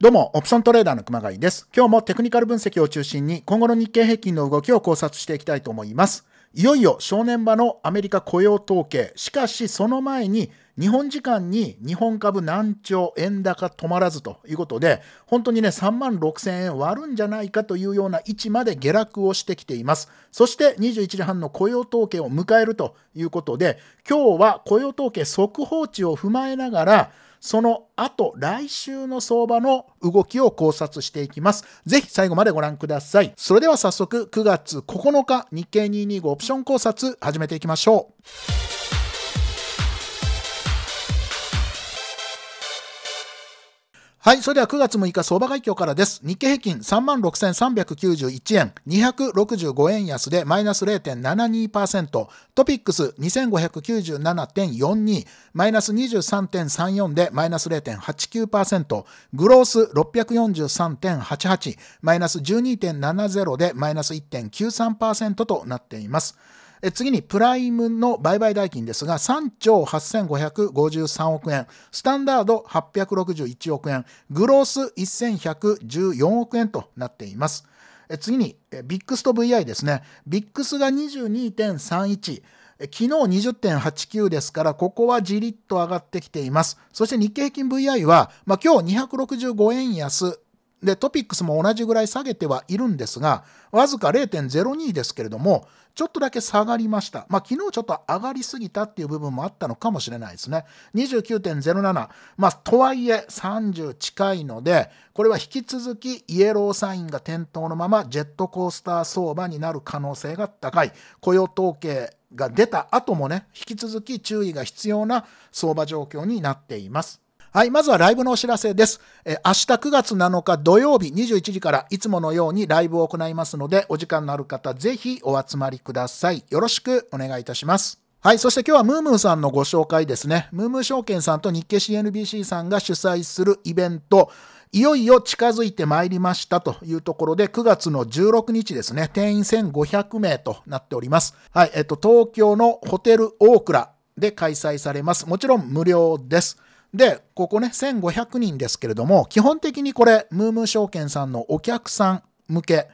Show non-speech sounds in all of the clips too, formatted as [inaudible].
どうも、オプショントレーダーの熊谷です。今日もテクニカル分析を中心に、今後の日経平均の動きを考察していきたいと思います。いよいよ正念場のアメリカ雇用統計。しかし、その前に、日本時間に日本株難聴、円高止まらずということで、本当にね、3万6000円割るんじゃないかというような位置まで下落をしてきています。そして21時半の雇用統計を迎えるということで、今日は雇用統計速報値を踏まえながら、その後、来週の相場の動きを考察していきます。ぜひ最後までご覧ください。それでは早速、9月9日、日経225オプション考察、始めていきましょう。はい、それでは9月6日相場概況からです。日経平均36,391円、265円安でマイナス0.72%、トピックス2597.42、マイナス23.34でマイナス0.89%、グロース643.88、マイナス12.70でマイナス1.93%となっています。え次にプライムの売買代金ですが3兆8553億円スタンダード861億円グロース1114億円となっています。え次にビックスと VI ですねビックスが22.31昨日20.89ですから、ここはじりっと上がってきています。そして日経平均 VI は、まあ、今日265円安で、トピックスも同じぐらい下げてはいるんですが、わずか0.02ですけれども、ちょっとだけ下がりました。まあ、昨日ちょっと上がりすぎたっていう部分もあったのかもしれないですね。29.07。まあ、とはいえ30近いので、これは引き続きイエローサインが点灯のままジェットコースター相場になる可能性が高い。雇用統計が出た後もね、引き続き注意が必要な相場状況になっています。はい、まずはライブのお知らせです。え明日9月7日土曜日21時からいつものようにライブを行いますので、お時間のある方、ぜひお集まりください。よろしくお願いいたします。はい。そして今日はムームーさんのご紹介ですね。ムームー証券さんと日経 CNBC さんが主催するイベント、いよいよ近づいてまいりましたというところで、9月の16日ですね、定員1500名となっております。はい。えっと、東京のホテルオークラで開催されます。もちろん無料です。で、ここね、1500人ですけれども、基本的にこれ、ムームー証券さんのお客さん向け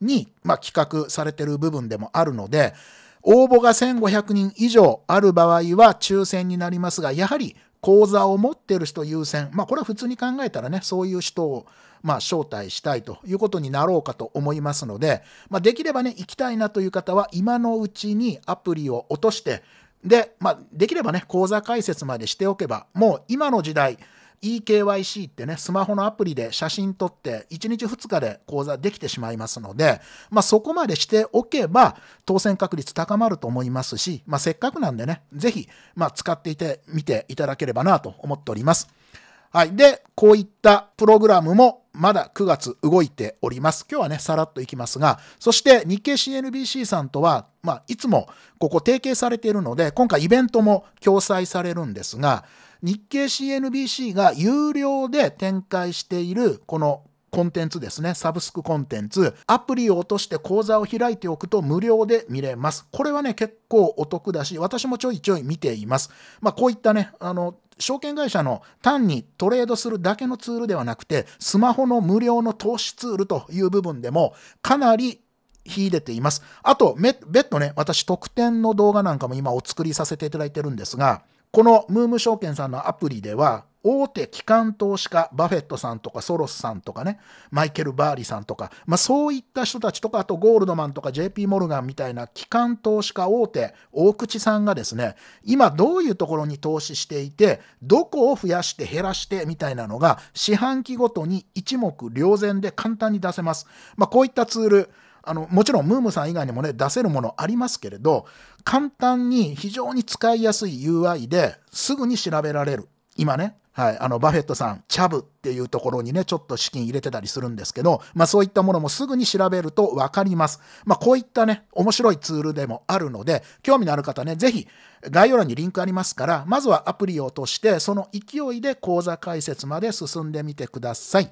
に、まあ、企画されてる部分でもあるので、応募が1500人以上ある場合は抽選になりますが、やはり口座を持ってる人優先。まあ、これは普通に考えたらね、そういう人を、ま招待したいということになろうかと思いますので、まあ、できればね、行きたいなという方は、今のうちにアプリを落として、で、まあ、できればね、講座解説までしておけば、もう今の時代、EKYC ってね、スマホのアプリで写真撮って、1日2日で講座できてしまいますので、まあ、そこまでしておけば、当選確率高まると思いますし、まあ、せっかくなんでね、ぜひ、まあ、使っていてみていただければなと思っております。はい。で、こういったプログラムもまだ9月動いております。今日はね、さらっといきますが、そして日経 CNBC さんとは、まあ、いつもここ提携されているので、今回イベントも共催されるんですが、日経 CNBC が有料で展開している、このコンテンツですね。サブスクコンテンツ。アプリを落として講座を開いておくと無料で見れます。これはね、結構お得だし、私もちょいちょい見ています。まあ、こういったね、あの、証券会社の単にトレードするだけのツールではなくて、スマホの無料の投資ツールという部分でも、かなり秀でています。あと、別途ね、私特典の動画なんかも今お作りさせていただいてるんですが、このムーム証券さんのアプリでは、大手機関投資家、バフェットさんとかソロスさんとかね、マイケル・バーリさんとか、まあ、そういった人たちとか、あとゴールドマンとか JP モルガンみたいな機関投資家大手、大口さんがですね、今どういうところに投資していて、どこを増やして減らしてみたいなのが、四半期ごとに一目瞭然で簡単に出せます。まあ、こういったツール、あのもちろんムームさん以外にもね出せるものありますけれど簡単に非常に使いやすい UI ですぐに調べられる今ねはい、あのバフェットさん、チャブっていうところにね、ちょっと資金入れてたりするんですけど、まあそういったものもすぐに調べると分かります。まあこういったね、面白いツールでもあるので、興味のある方ね、ぜひ概要欄にリンクありますから、まずはアプリを落として、その勢いで講座解説まで進んでみてください。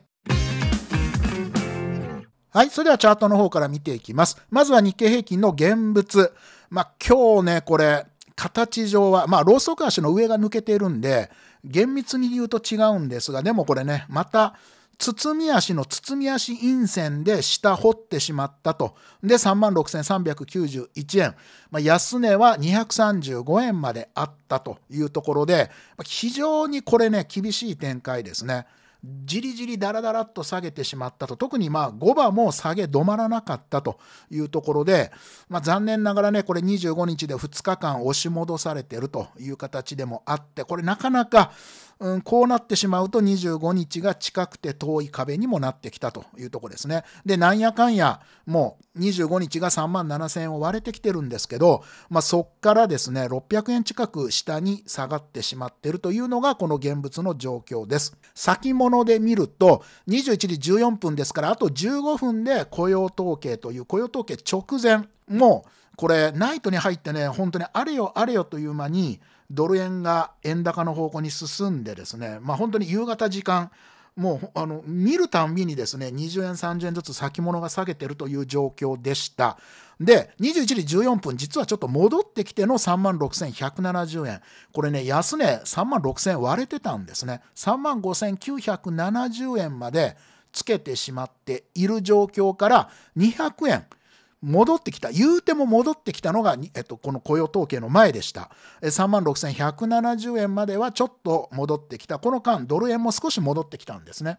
はい。それではチャートの方から見ていきます。まずは日経平均の現物。まあ、今日ね、これ、形上は、まあ、ローソク足の上が抜けてるんで、厳密に言うと違うんですが、でもこれね、また、堤足の堤足陰線で下掘ってしまったと。で、36,391円。まあ、安値は235円まであったというところで、非常にこれね、厳しい展開ですね。じりじりだらだらっと下げてしまったと特にまあ5番も下げ止まらなかったというところで、まあ、残念ながらねこれ25日で2日間押し戻されてるという形でもあってこれなかなかうん、こうなってしまうと25日が近くて遠い壁にもなってきたというところですね。で、なんやかんや、もう25日が3万7000円を割れてきてるんですけど、まあ、そっからですね、600円近く下に下がってしまっているというのが、この現物の状況です。先物で見ると、21時14分ですから、あと15分で雇用統計という、雇用統計直前、もう、これ、ナイトに入ってね、本当にあれよあれよという間に、ドル円が円高の方向に進んでですね、まあ、本当に夕方時間もうあの見るたんびにですね20円30円ずつ先物が下げてるという状況でしたで21時14分実はちょっと戻ってきての3万6170円これね安値3万6000円割れてたんですね3万5970円までつけてしまっている状況から200円戻ってきた、言うても戻ってきたのが、えっと、この雇用統計の前でした。3万6170円まではちょっと戻ってきた。この間、ドル円も少し戻ってきたんですね。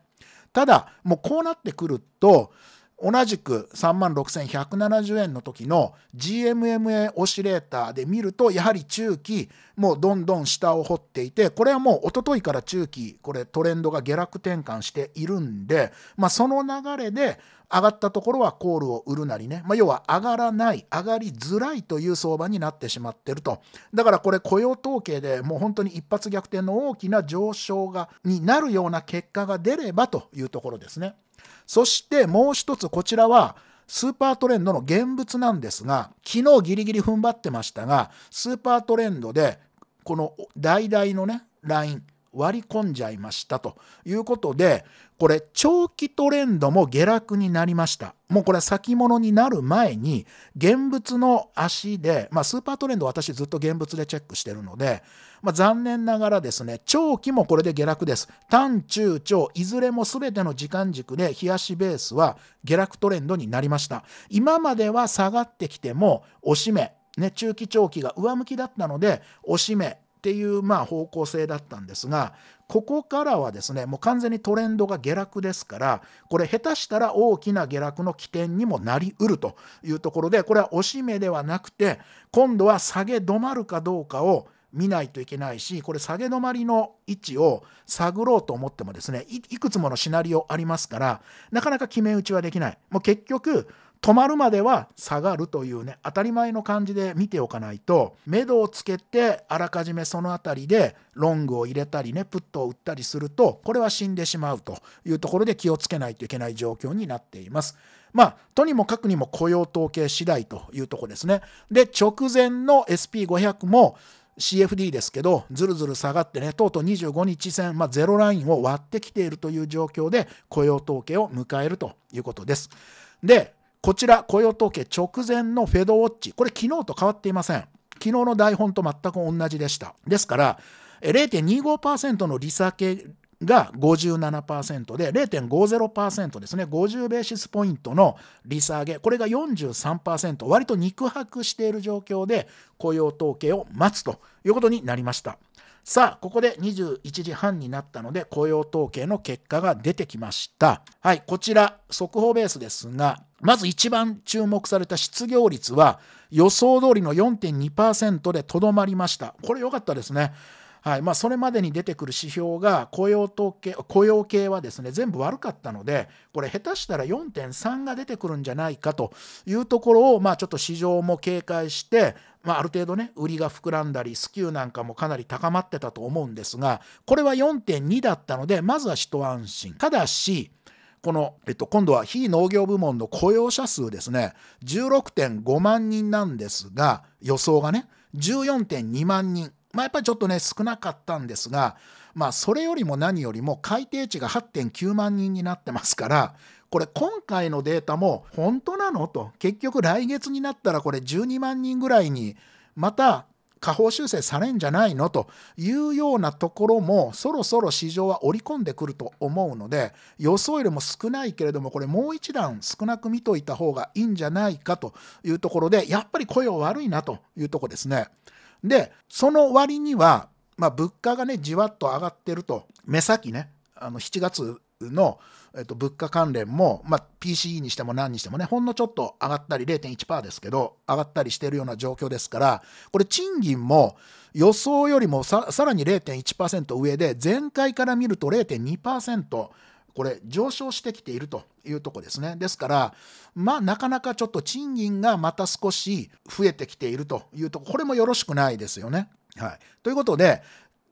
ただ、もうこうなってくると、同じく3万6170円の時の GMMA オシレーターで見るとやはり中期もうどんどん下を掘っていてこれはもう一昨日から中期これトレンドが下落転換しているんで、まあ、その流れで上がったところはコールを売るなりね、まあ、要は上がらない上がりづらいという相場になってしまってるとだからこれ雇用統計でもう本当に一発逆転の大きな上昇がになるような結果が出ればというところですね。そしてもう一つこちらはスーパートレンドの現物なんですが昨日ギリギリ踏ん張ってましたがスーパートレンドでこの大々のねライン割り込んじゃいましたということでこれ長期トレンドも下落になりましたもうこれは先物になる前に現物の足で、まあ、スーパートレンド私ずっと現物でチェックしてるので、まあ、残念ながらですね長期もこれで下落です短中長いずれも全ての時間軸で冷やしベースは下落トレンドになりました今までは下がってきても押し目ね、中期長期が上向きだったので、押し目っていうまあ方向性だったんですがここからはですねもう完全にトレンドが下落ですからこれ下手したら大きな下落の起点にもなりうるというところでこれは押し目ではなくて今度は下げ止まるかどうかを見ないといけないしこれ下げ止まりの位置を探ろうと思ってもですねいくつものシナリオありますからなかなか決め打ちはできないもう結局止まるまでは下がるというね当たり前の感じで見ておかないと目処をつけてあらかじめその辺りでロングを入れたりねプットを打ったりするとこれは死んでしまうというところで気をつけないといけない状況になっています。まあ、とにもかくにも雇用統計次第というとこですね。で、直前の SP500 も CFD ですけど、ずるずる下がってね、とうとう25日線、まあ、ゼロラインを割ってきているという状況で、雇用統計を迎えるということです。で、こちら雇用統計直前のフェドウォッチこれ昨日と変わっていません昨日の台本と全く同じでしたですから0.25%の利下げが57%で0.50%ですね50ベーシスポイントの利下げこれが43%割と肉薄している状況で雇用統計を待つということになりましたさあここで21時半になったので雇用統計の結果が出てきましたはいこちら速報ベースですがまず一番注目された失業率は予想通りの4.2%でとどまりました。これ良かったですね。はいまあ、それまでに出てくる指標が雇用統計雇用系はですね全部悪かったのでこれ下手したら4.3が出てくるんじゃないかというところを、まあ、ちょっと市場も警戒して、まあ、ある程度ね売りが膨らんだりスキューなんかもかなり高まってたと思うんですがこれは4.2だったのでまずは一安心ただしこの、えっと、今度は非農業部門の雇用者数ですね、16.5万人なんですが、予想がね、14.2万人。まあ、やっぱりちょっとね、少なかったんですが、まあ、それよりも何よりも改定値が8.9万人になってますから、これ今回のデータも本当なのと、結局来月になったらこれ12万人ぐらいにまた下方修正されんじゃないのというようなところもそろそろ市場は織り込んでくると思うので予想よりも少ないけれどもこれもう一段少なく見といた方がいいんじゃないかというところでやっぱり雇用悪いなというとこですね。でその割には、まあ、物価がねじわっと上がってると目先ねあの7月のえっと、物価関連も、まあ、PCE にしても何にしてもね、ほんのちょっと上がったり0.1%ですけど、上がったりしているような状況ですから、これ賃金も予想よりもさらに0.1%上で、前回から見ると0.2%、これ上昇してきているというとこですね。ですから、まあなかなかちょっと賃金がまた少し増えてきているというとこ、これもよろしくないですよね。はい。ということで、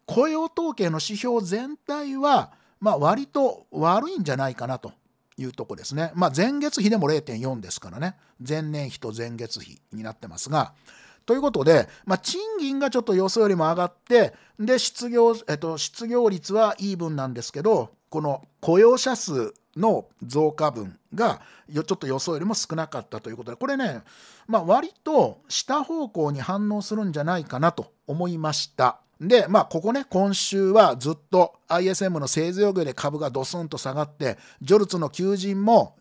雇用統計の指標全体は、まあ、割と悪いんじゃないかなというとこですね。まあ、前月比でも0.4ですからね。前年比と前月比になってますが。ということで、まあ、賃金がちょっと予想よりも上がって、で、失業、えっと、失業率はイーブンなんですけど、この雇用者数の増加分がちょっと予想よりも少なかったということで、これね、まあ、割と下方向に反応するんじゃないかなと思いました。で、まあ、ここね、今週はずっと ISM の製造業で株がドスンと下がって、ジョルツの求人も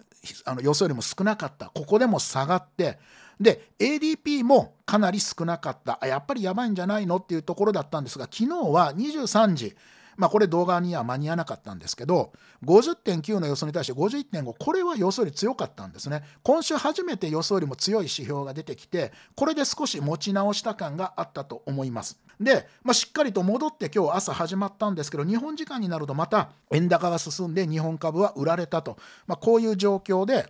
あの予想よりも少なかった。ここでも下がって、で、ADP もかなり少なかった。やっぱりやばいんじゃないのっていうところだったんですが、昨日は23時、まあ、これ動画には間に合わなかったんですけど、50.9の予想に対して51.5、これは予想より強かったんですね。今週初めて予想よりも強い指標が出てきて、これで少し持ち直した感があったと思います。で、まあ、しっかりと戻って今日朝始まったんですけど日本時間になるとまた円高が進んで日本株は売られたと、まあ、こういう状況で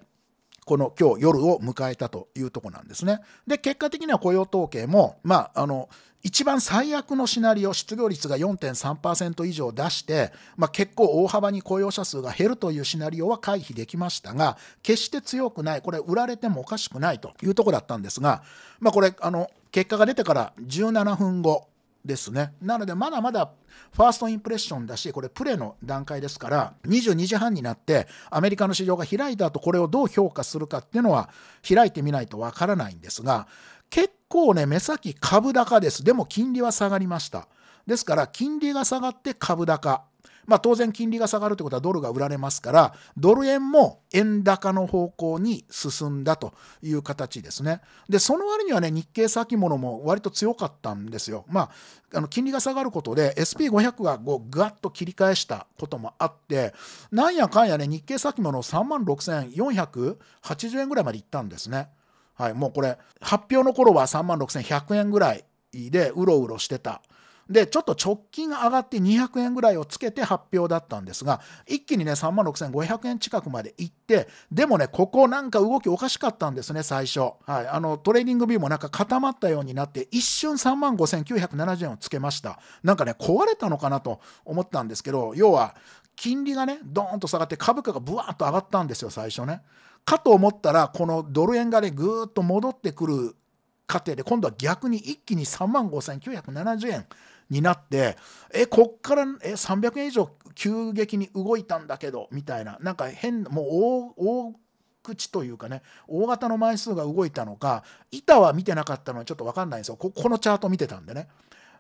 この今日夜を迎えたというとこなんですね。で、結果的には雇用統計も、まあ、あの、一番最悪のシナリオ、失業率が4.3%以上出して、まあ、結構大幅に雇用者数が減るというシナリオは回避できましたが、決して強くない、これ、売られてもおかしくないというとこだったんですが、まあ、これ、あの、結果が出てから17分後、ですね。なので、まだまだファーストインプレッションだし、これプレの段階ですから、22時半になってアメリカの市場が開いた後、これをどう評価するかっていうのは開いてみないとわからないんですが、結構ね、目先株高です。でも金利は下がりました。ですから、金利が下がって株高。まあ、当然金利が下がるということはドルが売られますから、ドル円も円高の方向に進んだという形ですね。で、その割にはね、日経先物も割と強かったんですよ。まあ、あの金利が下がることで SP500 がこうガッと切り返したこともあって、なんやかんやね、日経先物3万6480円ぐらいまでいったんですね。はい、もうこれ、発表の頃は3万6100円ぐらいでうろうろしてた。でちょっと直近上がって200円ぐらいをつけて発表だったんですが一気にね3万6500円近くまで行ってでもねここなんか動きおかしかったんですね最初、はい、あのトレーニングビューもなんか固まったようになって一瞬3万5970円をつけましたなんかね壊れたのかなと思ったんですけど要は金利がねドーンと下がって株価がブワーッと上がったんですよ最初ね。かと思ったらこのドル円がねぐーっと戻ってくる過程で今度は逆に一気に3万5970円になってえこっからえ300円以上急激に動いたんだけどみたいななんか変もう大口というかね大型の枚数が動いたのか板は見てなかったのはちょっと分かんないんですよここのチャート見てたんでね。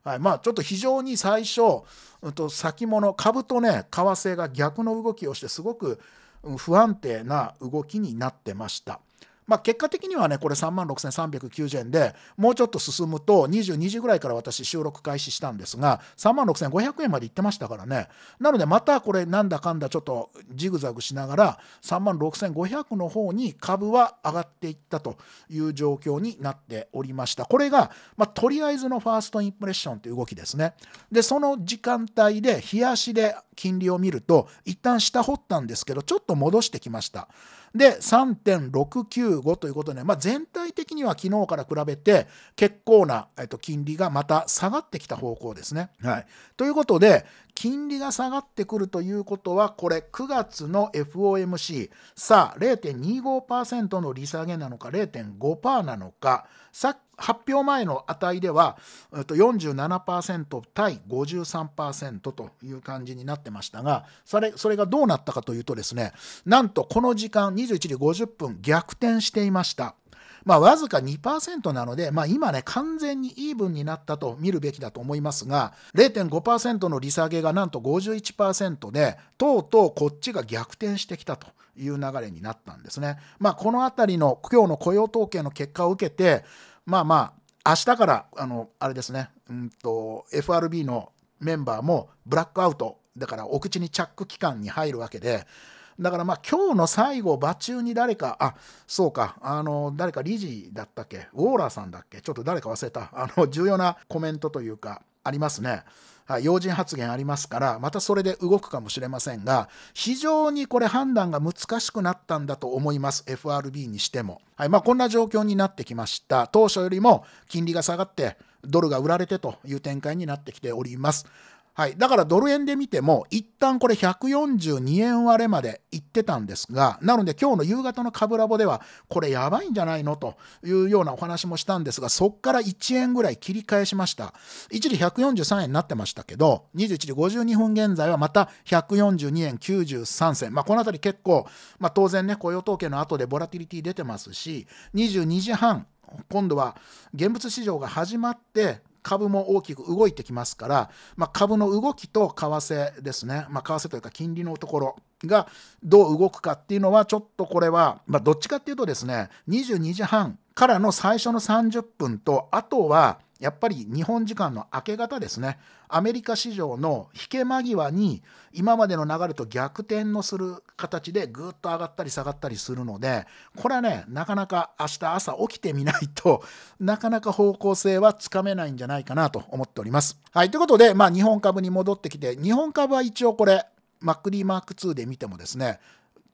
はい、まあちょっと非常に最初、うん、と先物株とね為替が逆の動きをしてすごく不安定な動きになってました。まあ、結果的にはねこれ3万6390円でもうちょっと進むと22時ぐらいから私収録開始したんですが3万6500円までいってましたからねなのでまたこれなんだかんだちょっとジグザグしながら3万6500の方に株は上がっていったという状況になっておりましたこれが、まあ、とりあえずのファーストインプレッションという動きですねでその時間帯で冷やしで金利を見ると一旦下掘ったんですけどちょっと戻してきましたで3.69 15ということで、まあ、全体的には昨日から比べて結構な、えっと、金利がまた下がってきた方向ですね。はい、ということで金利が下がってくるということは、これ9月の FOMC、さあ0.25%の利下げなのか0.5%なのか、さ発表前の値では47%対53%という感じになってましたがそれそれがどうなったかというとですねなんとこの時間21時50分逆転していました。まあ、わずか2%なので、まあ、今ね、完全にイーブンになったと見るべきだと思いますが、0.5%の利下げがなんと51%で、とうとうこっちが逆転してきたと。いう流れになったんですね。まあ、このあたりの今日の雇用統計の結果を受けて、まあまあ、明日から、あの、あれですね、うんと、FRB のメンバーもブラックアウト、だからお口にチャック期間に入るわけで、だからまあ今日の最後、場中に誰か、あ、そうか、あの、誰か理事だったっけ、ウォーラーさんだっけ、ちょっと誰か忘れた、あの、重要なコメントというか、ありますね。はい、要人発言ありますから、またそれで動くかもしれませんが、非常にこれ判断が難しくなったんだと思います。FRB にしても。はい、まあこんな状況になってきました。当初よりも金利が下がって、ドルが売られてという展開になってきております。はい。だからドル円で見ても、一旦これ142円割れまで行ってたんですが、なので今日の夕方の株ラボでは、これやばいんじゃないのというようなお話もしたんですが、そっから1円ぐらい切り返しました。一時143円になってましたけど、21時52分現在はまた142円93銭。まあこのあたり結構、まあ当然ね、雇用統計の後でボラティリティ出てますし、22時半、今度は現物市場が始まって株も大きく動いてきますから、まあ、株の動きと為替ですね、まあ、為替というか金利のところがどう動くかっていうのはちょっとこれは、まあ、どっちかっていうとですね22時半からの最初の30分とあとはやっぱり日本時間の明け方ですねアメリカ市場の引け間際に今までの流れと逆転のする形でぐっと上がったり下がったりするのでこれはねなかなか明日朝起きてみないと [laughs] なかなか方向性はつかめないんじゃないかなと思っております。はいということで、まあ、日本株に戻ってきて日本株は一応これマック d ー a r k で見てもですね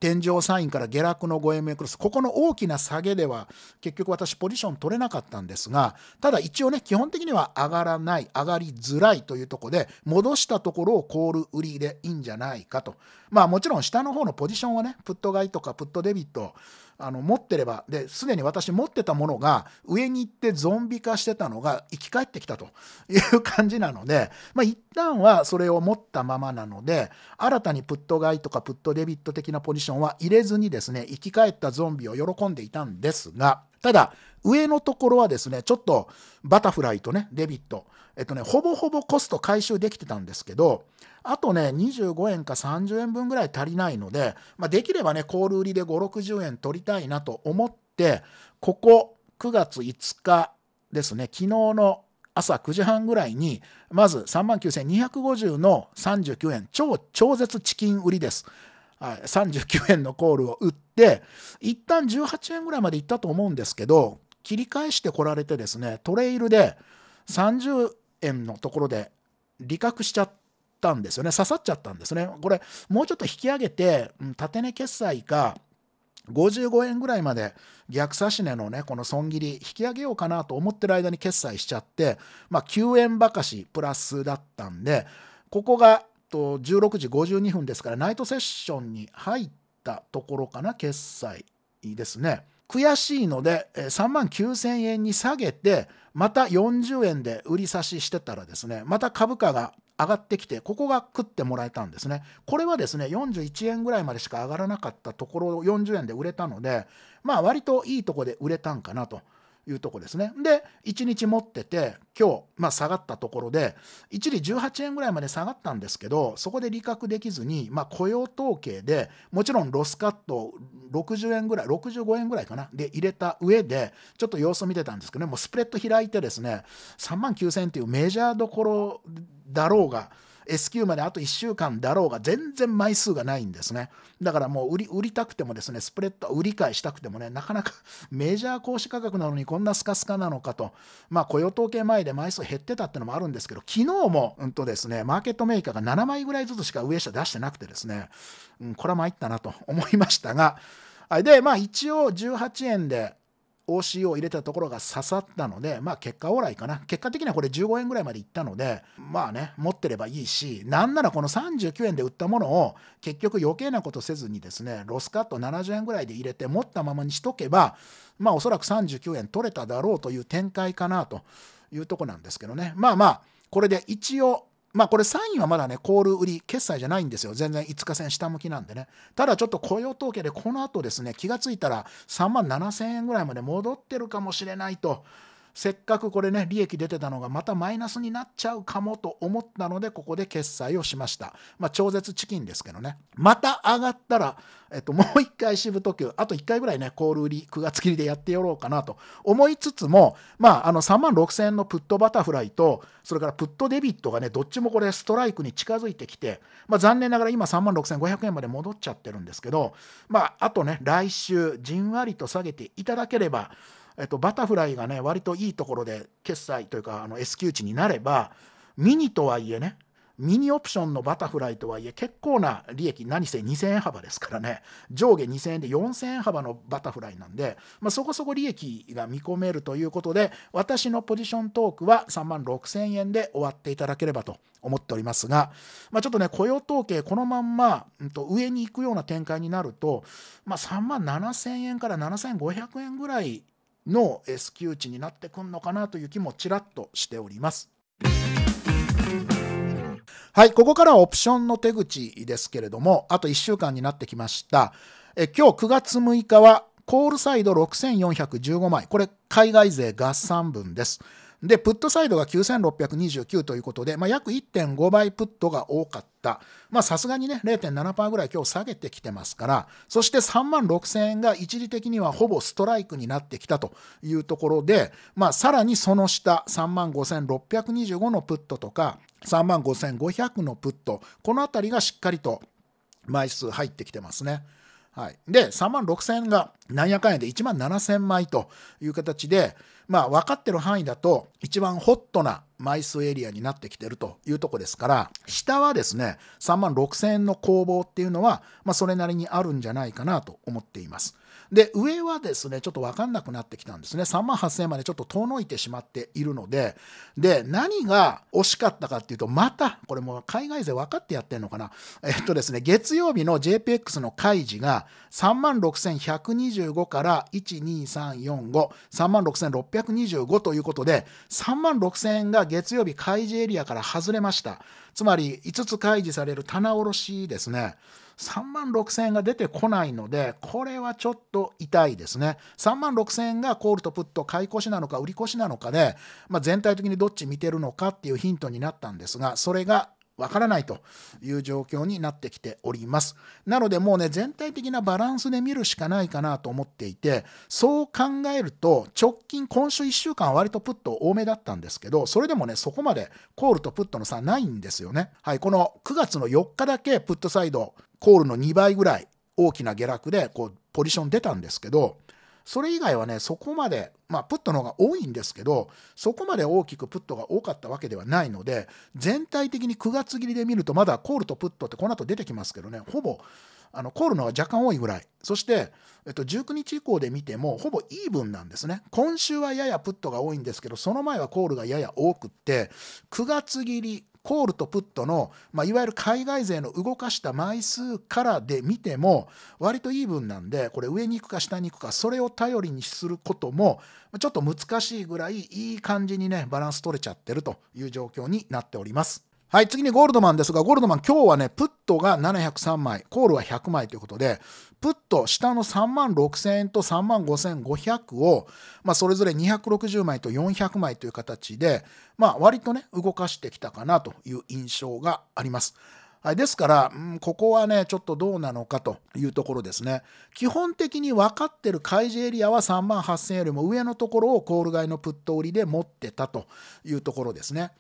天井サインから下落の 5MA クロスここの大きな下げでは結局私ポジション取れなかったんですがただ一応ね基本的には上がらない上がりづらいというとこで戻したところをコール売りでいいんじゃないかとまあもちろん下の方のポジションはねプット買いとかプットデビットあの持ってればですでに私持ってたものが上に行ってゾンビ化してたのが生き返ってきたと [laughs] いう感じなので、まあ、一旦はそれを持ったままなので新たにプット買いとかプットデビット的なポジションは入れずにですね生き返ったゾンビを喜んでいたんですがただ上のところはですね、ちょっとバタフライとね、デビット、えっとね、ほぼほぼコスト回収できてたんですけど、あとね、25円か30円分ぐらい足りないので、まあ、できればね、コール売りで5、60円取りたいなと思って、ここ9月5日ですね、昨日の朝9時半ぐらいに、まず39,250の39円、超超絶チキン売りです。39円のコールを打って、一旦18円ぐらいまでいったと思うんですけど、切り返してこられてですねトレイルで30円のところで利確しちゃったんですよね刺さっちゃったんですねこれもうちょっと引き上げて縦値決済か55円ぐらいまで逆指値のねこの損切り引き上げようかなと思ってる間に決済しちゃってまあ9円ばかしプラスだったんでここがと16時52分ですからナイトセッションに入ったところかな決済ですね。悔しいので3万9000円に下げてまた40円で売り差ししてたらですねまた株価が上がってきてここが食ってもらえたんですねこれはですね41円ぐらいまでしか上がらなかったところを40円で売れたのでまあ割といいとこで売れたんかなと。いうとこですね。で、1日持ってて、今日、まあ、下がったところで、一時18円ぐらいまで下がったんですけど、そこで利確できずに、まあ、雇用統計でもちろんロスカット60円ぐらい、65円ぐらいかな、で入れた上で、ちょっと様子見てたんですけどね、もうスプレッド開いてですね、3万9000円っていうメジャーどころだろうが、S q まであと1週間だろうが全然枚数がないんですねだからもう売り売りたくてもですねスプレッド売り買いしたくてもねなかなか [laughs] メジャー行使価格なのにこんなスカスカなのかとまあ雇用統計前で枚数減ってたってのもあるんですけど昨日もうんとですねマーケットメーカーが7枚ぐらいずつしか上下出してなくてですね、うん、これは参ったなと思いましたがはい、で、まあ、一応18円で OCO 入れたところが刺さったので、まあ結果オーライかな。結果的にはこれ15円ぐらいまでいったので、まあね、持ってればいいし、なんならこの39円で売ったものを結局余計なことせずにですね、ロスカット70円ぐらいで入れて持ったままにしとけば、まあおそらく39円取れただろうという展開かなというとこなんですけどね。まあまあ、これで一応まあこれサインはまだね、コール売り、決済じゃないんですよ。全然5日線下向きなんでね。ただちょっと雇用統計でこの後ですね、気がついたら3万7000円ぐらいまで戻ってるかもしれないと。せっかくこれね利益出てたのがまたマイナスになっちゃうかもと思ったのでここで決済をしましたまあ超絶チキンですけどねまた上がったら、えっと、もう一回支部特急、あと一回ぐらいねコール売り9月切りでやってやろうかなと思いつつもまああの3万6000円のプットバタフライとそれからプットデビットがねどっちもこれストライクに近づいてきてまあ残念ながら今3万6500円まで戻っちゃってるんですけどまああとね来週じんわりと下げていただければえっと、バタフライがね割といいところで決済というかあの S q 値になればミニとはいえねミニオプションのバタフライとはいえ結構な利益何せ2000円幅ですからね上下2000円で4000円幅のバタフライなんで、まあ、そこそこ利益が見込めるということで私のポジショントークは3万6000円で終わっていただければと思っておりますが、まあ、ちょっとね雇用統計このまんま、うん、と上に行くような展開になると、まあ、3万7000円から7500円ぐらいの S q 値になってくんのかなという気もちらっとしております。はい、ここからはオプションの手口ですけれども、あと1週間になってきました。え今日9月6日は、コールサイド6415枚。これ、海外勢合算分です。で、プットサイドが9629ということで、まあ、約1.5倍プットが多かった。まあ、さすがにね、0.7%ぐらい今日下げてきてますから、そして3万6000円が一時的にはほぼストライクになってきたというところで、まあ、さらにその下、3万5625のプットとか、3万5500のプット、このあたりがしっかりと枚数入ってきてますね。はい、で、3万6000円が何百やかんやで1万7000枚という形で、まあ、分かってる範囲だと、一番ホットな枚数エリアになってきてるというとこですから、下はですね、3万6000円の攻防っていうのは、まあ、それなりにあるんじゃないかなと思っています。で上はですねちょっと分かんなくなってきたんですね3万8000円までちょっと遠のいてしまっているのでで何が惜しかったかっていうとまたこれもう海外勢分かってやってるのかなえっとですね月曜日の JPX の開示が3万6125から12345万6625ということで3万6000円が月曜日開示エリアから外れましたつまり5つ開示される棚卸しですね3万6000円が出てこないので、これはちょっと痛いですね。3万6000円がコールとプット、買い越しなのか売り越しなのかで、まあ、全体的にどっち見てるのかっていうヒントになったんですが、それがわからないという状況になってきております。なのでもうね、全体的なバランスで見るしかないかなと思っていて、そう考えると、直近、今週1週間は割とプット多めだったんですけど、それでもね、そこまでコールとプットの差ないんですよね。はい、この9月の4日だけプットサイド、コールの2倍ぐらい大きな下落でこうポジション出たんですけど、それ以外はね、そこまで、まあ、プットの方が多いんですけど、そこまで大きくプットが多かったわけではないので、全体的に9月切りで見ると、まだコールとプットってこの後出てきますけどね、ほぼ、あのコールの方が若干多いぐらい。そして、えっと、19日以降で見ても、ほぼイーブンなんですね。今週はややプットが多いんですけど、その前はコールがやや多くって、9月切り、コールとプットの、まあ、いわゆる海外勢の動かした枚数からで見ても割とイーブンなんでこれ上に行くか下に行くかそれを頼りにすることもちょっと難しいぐらいいい感じにねバランス取れちゃってるという状況になっております。はい、次にゴールドマンですが、ゴールドマン、今日はね、プットが703枚、コールは100枚ということで、プット、下の3万6000円と3万5500を、まあ、それぞれ260枚と400枚という形で、まあ、割とね、動かしてきたかなという印象があります。はい、ですから、うん、ここはね、ちょっとどうなのかというところですね。基本的に分かってる開示エリアは3万8000円よりも上のところをコール買いのプット売りで持ってたというところですね。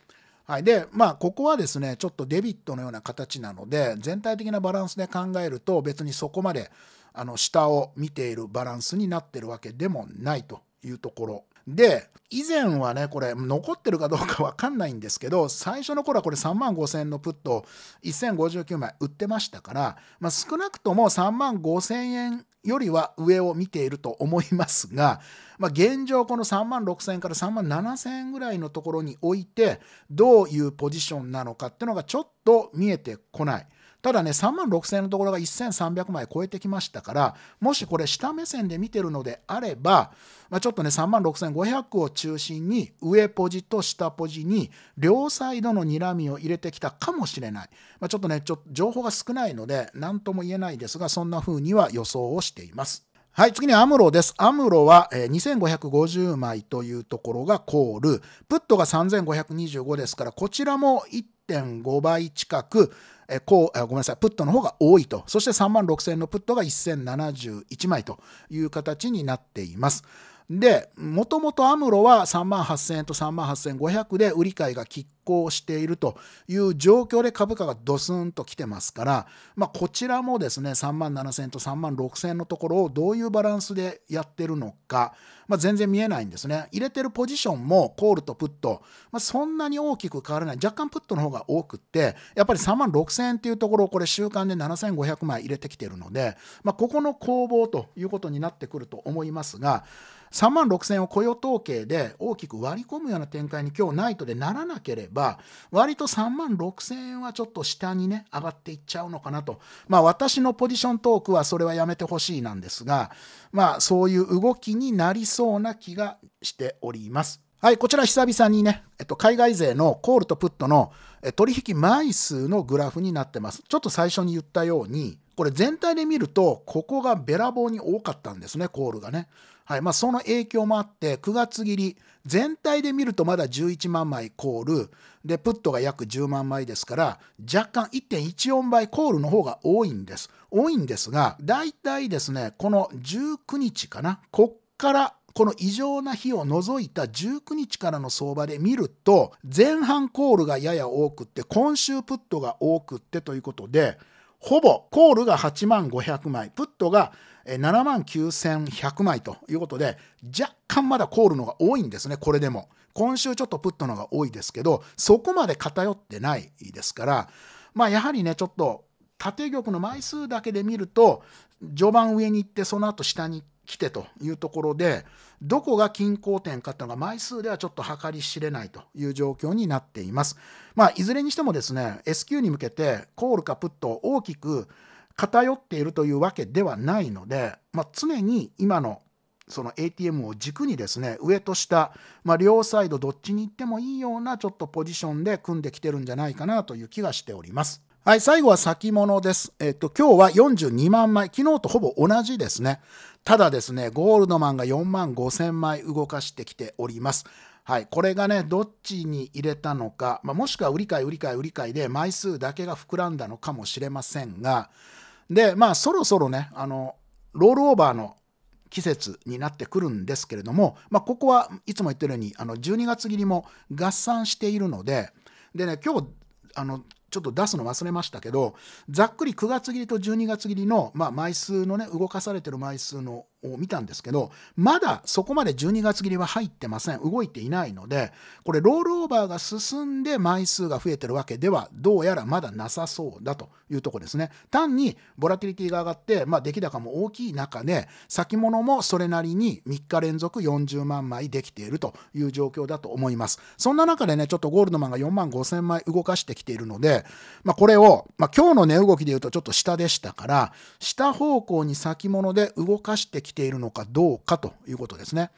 はい、でまあここはですねちょっとデビットのような形なので全体的なバランスで考えると別にそこまであの下を見ているバランスになってるわけでもないというところで以前はねこれ残ってるかどうか分かんないんですけど最初の頃はこれ3万5000円のプットを1059枚売ってましたから、まあ、少なくとも3万5000円よりは上を見ていると思いますが、まあ、現状この3万6000円から3万7000円ぐらいのところにおいてどういうポジションなのかっていうのがちょっと見えてこない。ただね、3万6000円のところが1300枚超えてきましたから、もしこれ下目線で見てるのであれば、まあ、ちょっとね、3万6500を中心に、上ポジと下ポジに両サイドの睨みを入れてきたかもしれない。まあ、ちょっとね、ちょ情報が少ないので、何とも言えないですが、そんな風には予想をしています。はい、次にアムロです。アムロは、え2550枚というところがコール。プットが3525ですから、こちらも1.5倍近く、えこうごめんなさい、プットの方が多いと、そして3万6000のプットが1071枚という形になっています。でもともとアムロは3万8000円と3万8500で売り買いが拮抗しているという状況で株価がドスンと来てますから、まあ、こちらもですね3万7000円と3万6000円のところをどういうバランスでやってるのか、まあ、全然見えないんですね入れてるポジションもコールとプット、まあ、そんなに大きく変わらない若干プットの方が多くってやっぱり3万6000円っていうところをこれ週間で7500枚入れてきてるので、まあ、ここの攻防ということになってくると思いますが3万6000を雇用統計で大きく割り込むような展開に今日ナイトでならなければ、割と3万6000円はちょっと下にね、上がっていっちゃうのかなと。まあ私のポジショントークはそれはやめてほしいなんですが、まあそういう動きになりそうな気がしております。はい、こちら久々にね、えっと、海外勢のコールとプットの取引枚数のグラフになってます。ちょっと最初に言ったように、これ全体で見ると、ここがべらぼうに多かったんですね、コールがね。はい。まあ、その影響もあって、9月切り、全体で見るとまだ11万枚コール、で、プットが約10万枚ですから、若干1.14倍コールの方が多いんです。多いんですが、だいたいですね、この19日かな、こっからこの異常な日を除いた19日からの相場で見ると前半コールがやや多くって今週プットが多くってということでほぼコールが8万500枚、プットが7万9100枚ということで、若干まだコールのが多いんですね、これでも。今週ちょっとプットのが多いですけど、そこまで偏ってないですから、まあやはりね、ちょっと縦玉の枚数だけで見ると、序盤上に行って、その後下に行っ来てというところでどこが均衡点かというのが枚数ではちょっと計り知れないという状況になっています。まあ、いずれにしてもですね S q に向けてコールかプット大きく偏っているというわけではないので、まあ、常に今のその ATM を軸にですね上と下、まあ、両サイドどっちに行ってもいいようなちょっとポジションで組んできてるんじゃないかなという気がしております。はい、最後は先物です。えっと、今日は42万枚。昨日とほぼ同じですね。ただですね、ゴールドマンが4万5千枚動かしてきております。はい、これがね、どっちに入れたのか、まあ、もしくは売り買い、売り買い、売り買いで枚数だけが膨らんだのかもしれませんが、で、まあ、そろそろね、あの、ロールオーバーの季節になってくるんですけれども、まあ、ここはいつも言ってるように、あの12月切りも合算しているので、でね、今日あのちょっと出すの忘れましたけどざっくり9月切りと12月切りの、まあ、枚数のね動かされてる枚数のを見たんですけどまだそこまで12月切りは入ってません動いていないのでこれロールオーバーが進んで枚数が増えてるわけではどうやらまだなさそうだというところですね単にボラティリティが上がって、まあ、出来高も大きい中で先物もそれなりに3日連続40万枚できているという状況だと思いますそんな中でねちょっとゴールドマンが4万5000枚動かしてきているのでで、まあ、これを、まあ、今日の値動きで言うとちょっと下でしたから、下方向に先物で動かしてきているのかどうかということですね。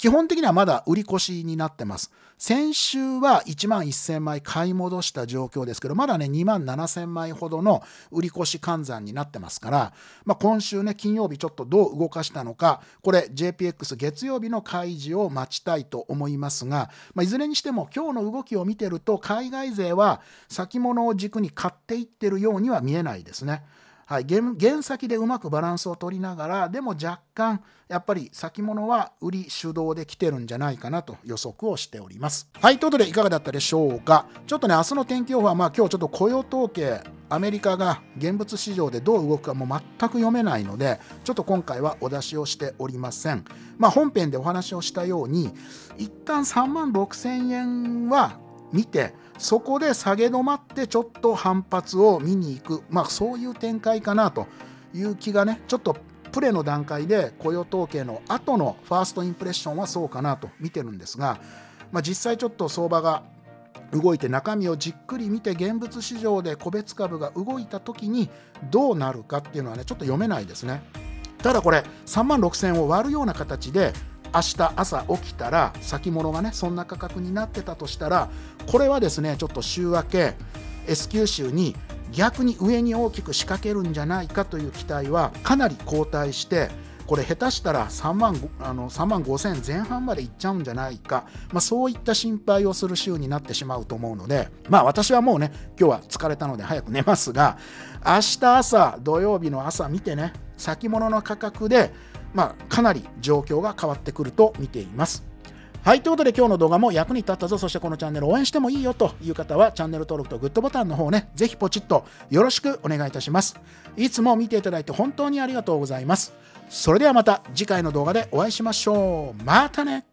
基本的にはまだ売り越しになってます。先週は1万1000枚買い戻した状況ですけど、まだね、2万7000枚ほどの売り越し換算になってますから、まあ、今週ね、金曜日ちょっとどう動かしたのか、これ JPX 月曜日の開示を待ちたいと思いますが、まあ、いずれにしても今日の動きを見てると、海外勢は先物を軸に買っていってるようには見えないですね。はい、原先でうまくバランスを取りながらでも若干やっぱり先物は売り主導で来てるんじゃないかなと予測をしております。はいということでいかがだったでしょうかちょっとね明日の天気予報はまあ今日ちょっと雇用統計アメリカが現物市場でどう動くかも全く読めないのでちょっと今回はお出しをしておりません。まあ、本編でお話をしたように一旦3万6000円は見てそこで下げ止まってちょっと反発を見に行く、まあ、そういう展開かなという気がねちょっとプレの段階で雇用統計の後のファーストインプレッションはそうかなと見てるんですが、まあ、実際ちょっと相場が動いて中身をじっくり見て現物市場で個別株が動いた時にどうなるかっていうのはねちょっと読めないですねただこれ3万6000を割るような形で明日朝起きたら先物がねそんな価格になってたとしたらこれはですねちょっと週明け S q 州に逆に上に大きく仕掛けるんじゃないかという期待はかなり後退してこれ下手したら3万あの3万5000前半までいっちゃうんじゃないか、まあ、そういった心配をする週になってしまうと思うのでまあ私はもうね今日は疲れたので早く寝ますが明日朝土曜日の朝見てね先物の価格でまあ、かなり状況が変わってくると見ています。はい、ということで今日の動画も役に立ったぞ、そしてこのチャンネル応援してもいいよという方はチャンネル登録とグッドボタンの方ね、ぜひポチッとよろしくお願いいたします。いつも見ていただいて本当にありがとうございます。それではまた次回の動画でお会いしましょう。またね